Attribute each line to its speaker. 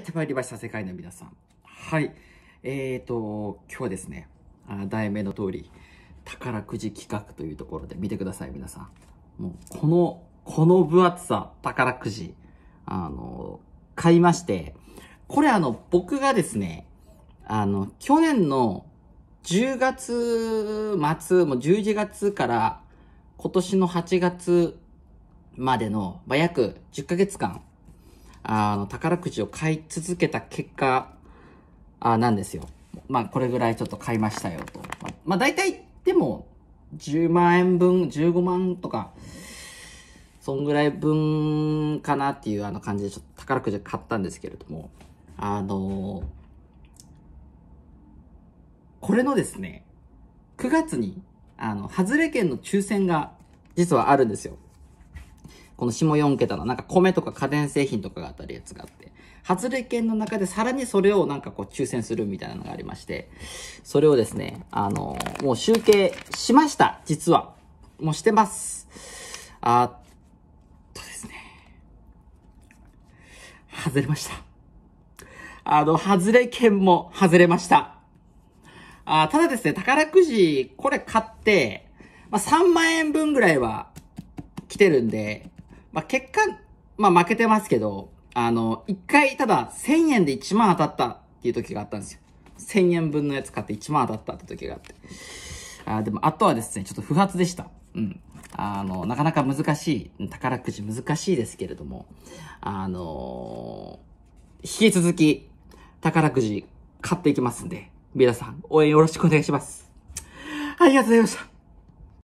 Speaker 1: やってまいりました、世界の皆さん。はい。えーと、今日はですね、あ題名の通り、宝くじ企画というところで見てください、皆さん。もう、この、この分厚さ、宝くじ、あの、買いまして、これあの、僕がですね、あの、去年の10月末、もう11月から今年の8月までの、まあ、約10ヶ月間、あの、宝くじを買い続けた結果、あなんですよ。まあ、これぐらいちょっと買いましたよと。まあ、大体、でも、10万円分、15万とか、そんぐらい分かなっていうあの感じで、ちょっと宝くじを買ったんですけれども、あのー、これのですね、9月に、あの、外れ券の抽選が実はあるんですよ。この下4桁のなんか米とか家電製品とかが当たるやつがあって、外れ券の中でさらにそれをなんかこう抽選するみたいなのがありまして、それをですね、あのー、もう集計しました、実は。もうしてます。あっとですね。外れました。あの、外れ券も外れました。あただですね、宝くじ、これ買って、まあ、3万円分ぐらいは来てるんで、まあ、結果、まあ、負けてますけど、あの、一回、ただ、1000円で1万当たったっていう時があったんですよ。1000円分のやつ買って1万当たったって時があって。あでも、あとはですね、ちょっと不発でした。うん。あの、なかなか難しい、宝くじ難しいですけれども、あのー、引き続き、宝くじ買っていきますんで、皆さん、応援よろしくお願いします。ありがとうございました。